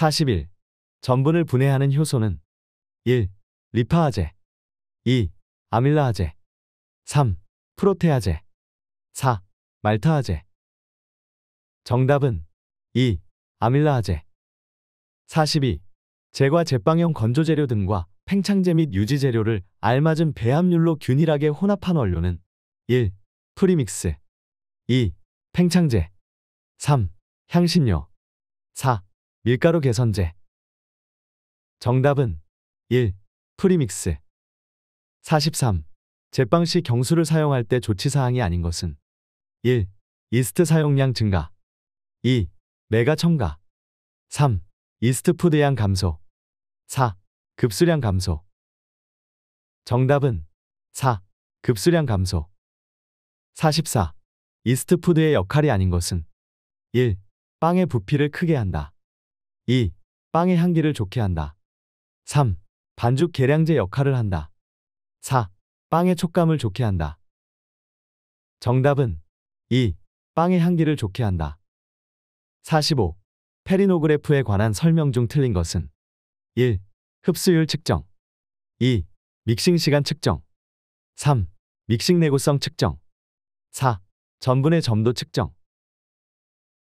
41. 전분을 분해하는 효소는 1. 리파아제 2. 아밀라아제 3. 프로테아제 4. 말타아제 정답은 2. 아밀라아제 42. 제과 제빵형 건조재료 등과 팽창제 및 유지재료를 알맞은 배합률로 균일하게 혼합한 원료는 1. 프리믹스 2. 팽창제 3. 향신료 4. 밀가루 개선제 정답은 1. 프리믹스 43. 제빵 시 경수를 사용할 때 조치사항이 아닌 것은 1. 이스트 사용량 증가 2. 메가 첨가 3. 이스트푸드 양 감소 4. 급수량 감소 정답은 4. 급수량 감소 44. 이스트푸드의 역할이 아닌 것은 1. 빵의 부피를 크게 한다. 2. 빵의 향기를 좋게 한다. 3. 반죽 계량제 역할을 한다. 4. 빵의 촉감을 좋게 한다. 정답은 2. 빵의 향기를 좋게 한다. 45. 페리노그래프에 관한 설명 중 틀린 것은 1. 흡수율 측정 2. 믹싱 시간 측정 3. 믹싱 내구성 측정 4. 전분의 점도 측정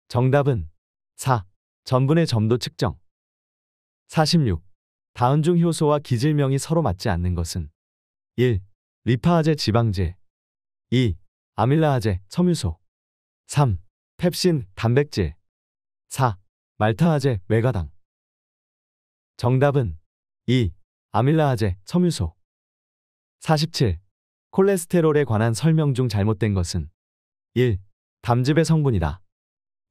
정답은 4. 전분의 점도 측정. 46. 다운 중 효소와 기질명이 서로 맞지 않는 것은 1. 리파아제 지방제 2. 아밀라아제 섬유소 3. 펩신 단백질 4. 말타아제 외가당 정답은 2. 아밀라아제 섬유소 47. 콜레스테롤에 관한 설명 중 잘못된 것은 1. 담즙의 성분이다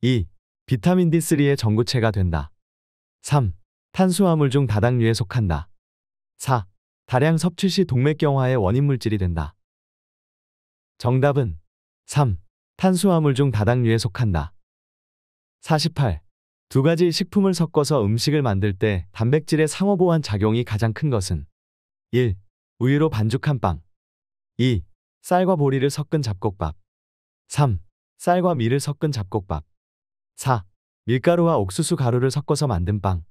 2. 비타민 D3의 전구체가 된다. 3. 탄수화물 중 다당류에 속한다. 4. 다량 섭취 시 동맥경화의 원인 물질이 된다. 정답은 3. 탄수화물 중 다당류에 속한다. 48. 두 가지 식품을 섞어서 음식을 만들 때 단백질의 상호보완 작용이 가장 큰 것은 1. 우유로 반죽한 빵 2. 쌀과 보리를 섞은 잡곡밥 3. 쌀과 밀을 섞은 잡곡밥 4. 밀가루와 옥수수 가루를 섞어서 만든 빵.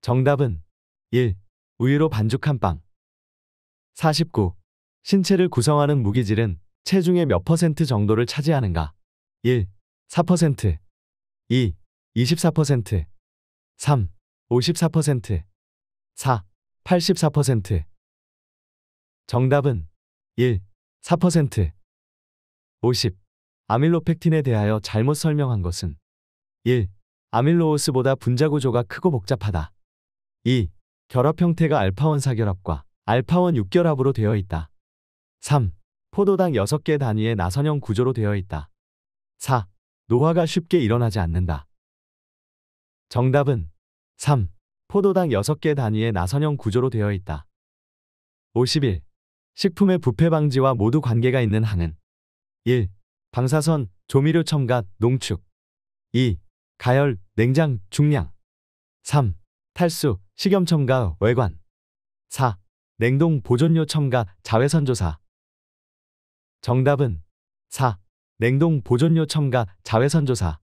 정답은 1. 우유로 반죽한 빵. 49. 신체를 구성하는 무기질은 체중의 몇 퍼센트 정도를 차지하는가? 1. 4% 2. 24% 3. 54% 4. 84% 정답은 1. 4% 50. 아밀로펙틴에 대하여 잘못 설명한 것은 1. 아밀로오스보다 분자 구조가 크고 복잡하다. 2. 결합 형태가 알파원 4결합과 알파원 6결합으로 되어 있다. 3. 포도당 6개 단위의 나선형 구조로 되어 있다. 4. 노화가 쉽게 일어나지 않는다. 정답은 3. 포도당 6개 단위의 나선형 구조로 되어 있다. 51. 식품의 부패 방지와 모두 관계가 있는 항은 1. 방사선, 조미료 첨가, 농축 2. 가열, 냉장, 중량 3. 탈수, 식염 첨가, 외관 4. 냉동 보존료 첨가, 자외선 조사 정답은 4. 냉동 보존료 첨가, 자외선 조사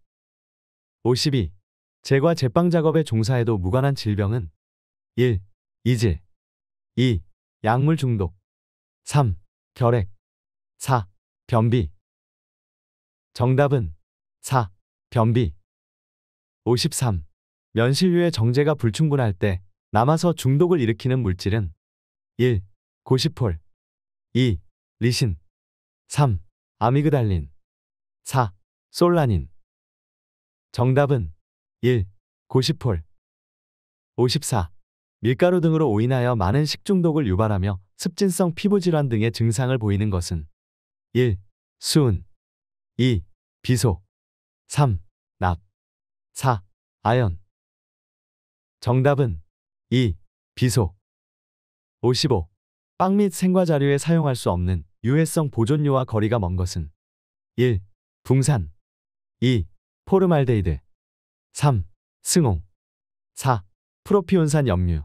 52. 제과 제빵 작업에 종사해도 무관한 질병은 1. 이질 2. 약물 중독 3. 결핵 4. 변비 정답은 4. 변비 53. 면실류의 정제가 불충분할 때 남아서 중독을 일으키는 물질은 1. 고시폴 2. 리신 3. 아미그달린 4. 솔라닌 정답은 1. 고시폴 54. 밀가루 등으로 오인하여 많은 식중독을 유발하며 습진성 피부질환 등의 증상을 보이는 것은 1. 수은 2. 비소 3. 납 4. 아연 정답은 2. 비소 55. 빵 및 생과 자료에 사용할 수 없는 유해성 보존료와 거리가 먼 것은 1. 붕산 2. 포르말데이드 3. 승홍 4. 프로피온산 염류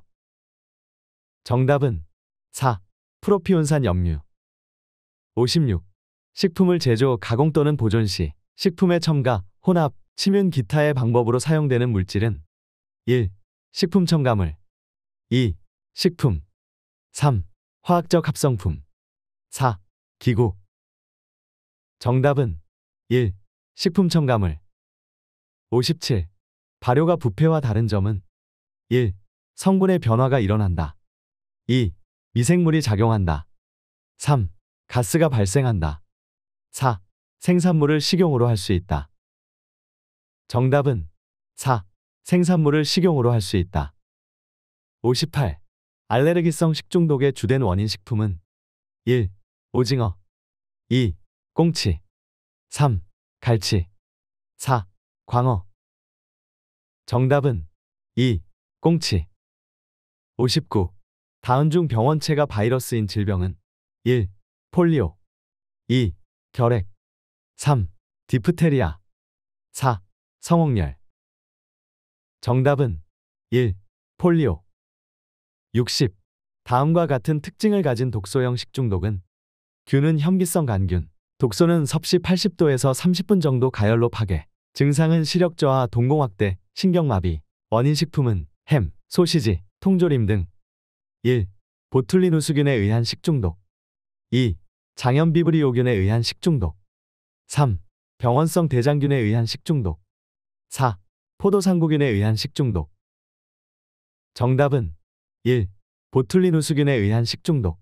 정답은 4. 프로피온산 염류 56. 식품을 제조, 가공 또는 보존 시 식품의 첨가, 혼합, 치면 기타의 방법으로 사용되는 물질은 1. 식품 첨가물 2. 식품 3. 화학적 합성품 4. 기구 정답은 1. 식품 첨가물 57. 발효가 부패와 다른 점은 1. 성분의 변화가 일어난다 2. 미생물이 작용한다 3. 가스가 발생한다 4. 생산물을 식용으로 할 수 있다. 정답은 4. 생산물을 식용으로 할 수 있다. 58. 알레르기성 식중독의 주된 원인 식품은 1. 오징어 2. 꽁치 3. 갈치 4. 광어 정답은 2. 꽁치 59. 다운 중 병원체가 바이러스인 질병은 1. 폴리오 2. 결핵 3. 디프테리아 4. 성홍열 정답은 1. 폴리오 60. 다음과 같은 특징을 가진 독소형 식중독은 균은 혐기성 간균, 독소는 섭씨 80도에서 30분 정도 가열로 파괴, 증상은 시력 저하, 동공 확대, 신경마비, 원인 식품은 햄, 소시지, 통조림 등 1. 보툴리누스균에 의한 식중독 2. 장염비브리오균에 의한 식중독 3. 병원성 대장균에 의한 식중독 4. 포도상구균에 의한 식중독 정답은 1. 보툴리누스균에 의한 식중독